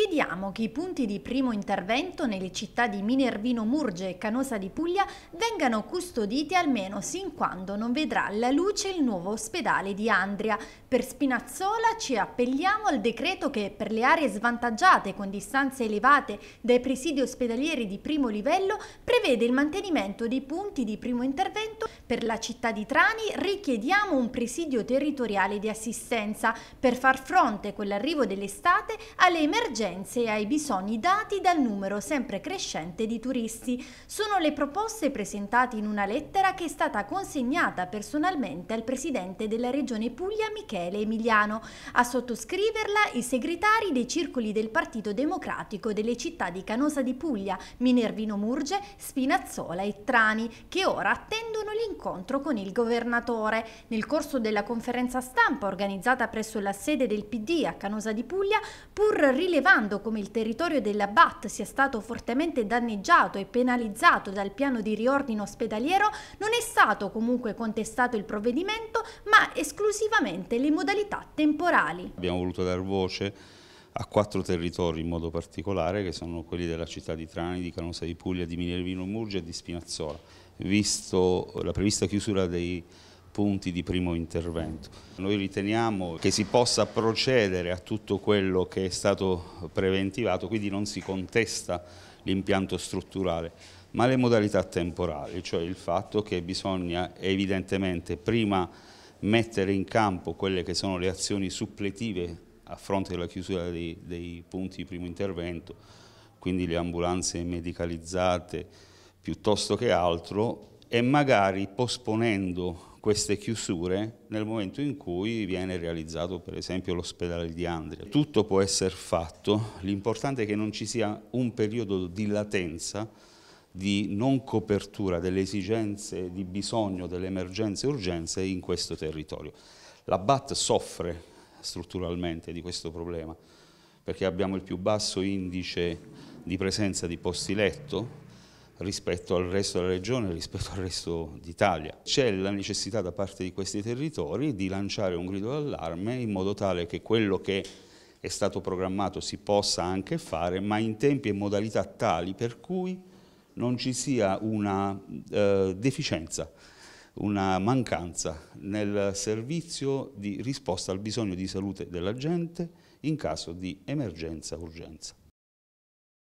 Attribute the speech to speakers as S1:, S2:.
S1: Chiediamo che i punti di primo intervento nelle città di Minervino Murge e Canosa di Puglia vengano custoditi almeno sin quando non vedrà la luce il nuovo ospedale di Andria. Per Spinazzola ci appelliamo al decreto che per le aree svantaggiate con distanze elevate dai presidi ospedalieri di primo livello prevede il mantenimento dei punti di primo intervento. Per la città di Trani richiediamo un presidio territoriale di assistenza per far fronte con l'arrivo dell'estate alle emergenze esigenze e ai bisogni dati dal numero sempre crescente di turisti. Sono le proposte presentate in una lettera che è stata consegnata personalmente al Presidente della Regione Puglia Michele Emiliano, a sottoscriverla i segretari dei circoli del Partito Democratico delle città di Canosa di Puglia, Minervino Murge, Spinazzola e Trani, che ora attendono l'incontro con il governatore. Nel corso della conferenza stampa organizzata presso la sede del PD a Canosa di Puglia, pur rilevando rilevando come il territorio della BAT sia stato fortemente danneggiato e penalizzato dal piano di riordino ospedaliero, non è stato comunque contestato il provvedimento, ma esclusivamente le modalità temporali.
S2: Abbiamo voluto dar voce a quattro territori in modo particolare, che sono quelli della città di Trani, di Canosa di Puglia, di Minervino Murgia e di Spinazzola. Visto la prevista chiusura dei punti di primo intervento. Noi riteniamo che si possa procedere a tutto quello che è stato preventivato, quindi non si contesta l'impianto strutturale, ma le modalità temporali, cioè il fatto che bisogna evidentemente prima mettere in campo quelle che sono le azioni suppletive a fronte della chiusura dei, dei punti di primo intervento, quindi le ambulanze medicalizzate piuttosto che altro, e magari posponendo queste chiusure nel momento in cui viene realizzato per esempio l'ospedale di Andria. Tutto può essere fatto, l'importante è che non ci sia un periodo di latenza di non copertura delle esigenze di bisogno delle emergenze e urgenze in questo territorio. La BAT soffre strutturalmente di questo problema perché abbiamo il più basso indice di presenza di posti letto rispetto al resto della regione, rispetto al resto d'Italia. C'è la necessità da parte di questi territori di lanciare un grido d'allarme in modo tale che quello che è stato programmato si possa anche fare, ma in tempi e modalità tali per cui non ci sia una eh, deficienza, una mancanza nel servizio di risposta al bisogno di salute della gente in caso di emergenza-urgenza.